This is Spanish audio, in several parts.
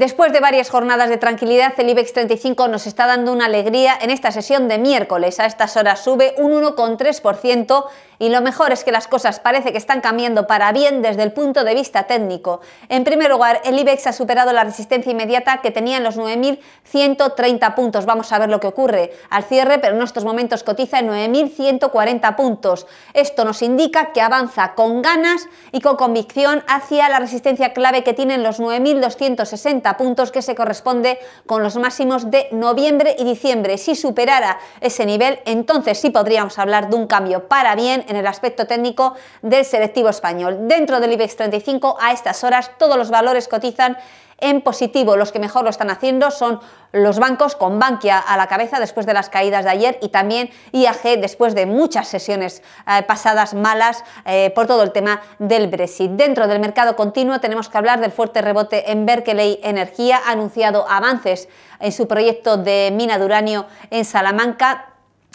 Después de varias jornadas de tranquilidad, el IBEX 35 nos está dando una alegría en esta sesión de miércoles. A estas horas sube un 1,3% y lo mejor es que las cosas parece que están cambiando para bien desde el punto de vista técnico. En primer lugar, el IBEX ha superado la resistencia inmediata que tenía en los 9.130 puntos. Vamos a ver lo que ocurre al cierre, pero en estos momentos cotiza en 9.140 puntos. Esto nos indica que avanza con ganas y con convicción hacia la resistencia clave que tienen los 9.260 puntos que se corresponde con los máximos de noviembre y diciembre. Si superara ese nivel, entonces sí podríamos hablar de un cambio para bien en el aspecto técnico del selectivo español. Dentro del IBEX 35 a estas horas todos los valores cotizan en positivo. Los que mejor lo están haciendo son los bancos con Bankia a la cabeza después de las caídas de ayer y también IAG después de muchas sesiones eh, pasadas malas eh, por todo el tema del Brexit. Dentro del mercado continuo tenemos que hablar del fuerte rebote en Berkeley Energía, ha anunciado avances en su proyecto de mina de uranio en Salamanca,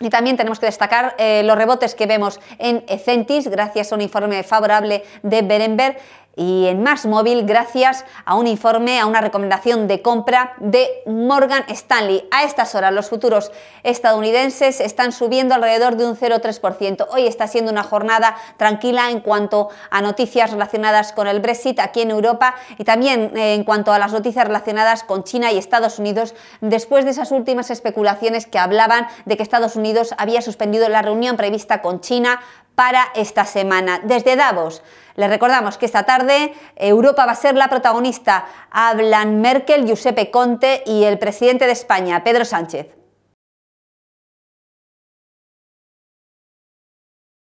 y también tenemos que destacar eh, los rebotes que vemos en Ecentis, gracias a un informe favorable de Berenberg. Y en Más Móvil, gracias a un informe, a una recomendación de compra de Morgan Stanley. A estas horas, los futuros estadounidenses están subiendo alrededor de un 0,3%. Hoy está siendo una jornada tranquila en cuanto a noticias relacionadas con el Brexit aquí en Europa y también eh, en cuanto a las noticias relacionadas con China y Estados Unidos después de esas últimas especulaciones que hablaban de que Estados Unidos había suspendido la reunión prevista con China para esta semana. Desde Davos, les recordamos que esta tarde Europa va a ser la protagonista. Hablan Merkel, Giuseppe Conte y el presidente de España, Pedro Sánchez.